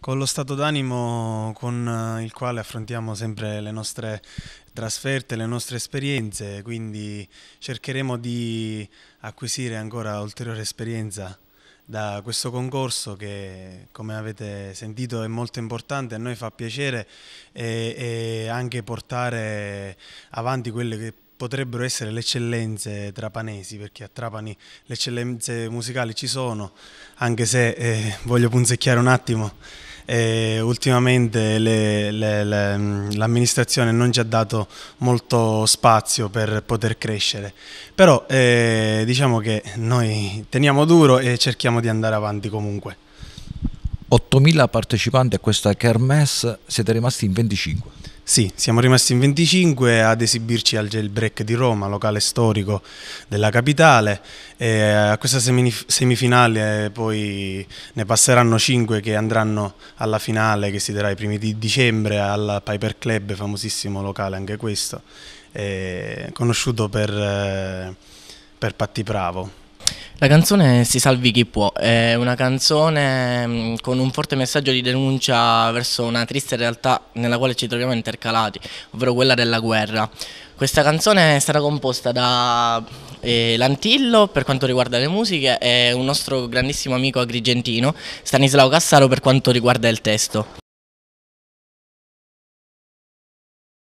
con lo stato d'animo con eh, il quale affrontiamo sempre le nostre trasferte, le nostre esperienze, quindi cercheremo di acquisire ancora ulteriore esperienza da questo concorso che come avete sentito è molto importante, a noi fa piacere e, e anche portare avanti quelle che potrebbero essere le eccellenze trapanesi, perché a Trapani le eccellenze musicali ci sono, anche se eh, voglio punzecchiare un attimo e ultimamente mm, l'amministrazione non ci ha dato molto spazio per poter crescere, però eh, diciamo che noi teniamo duro e cerchiamo di andare avanti comunque. 8.000 partecipanti a questa kermesse, siete rimasti in 25. Sì, siamo rimasti in 25 ad esibirci al jailbreak di Roma, locale storico della capitale. E eh, a questa semifinale eh, poi ne passeranno 5 che andranno alla finale che si terrà i primi di dicembre al Piper Club, famosissimo locale anche questo, eh, conosciuto per, per Patti Bravo. La canzone Si salvi chi può è una canzone mm, con un forte messaggio di denuncia verso una triste realtà nella quale ci troviamo intercalati, ovvero quella della guerra. Questa canzone è stata composta da eh, Lantillo per quanto riguarda le musiche e un nostro grandissimo amico agrigentino, Stanislao Cassaro per quanto riguarda il testo.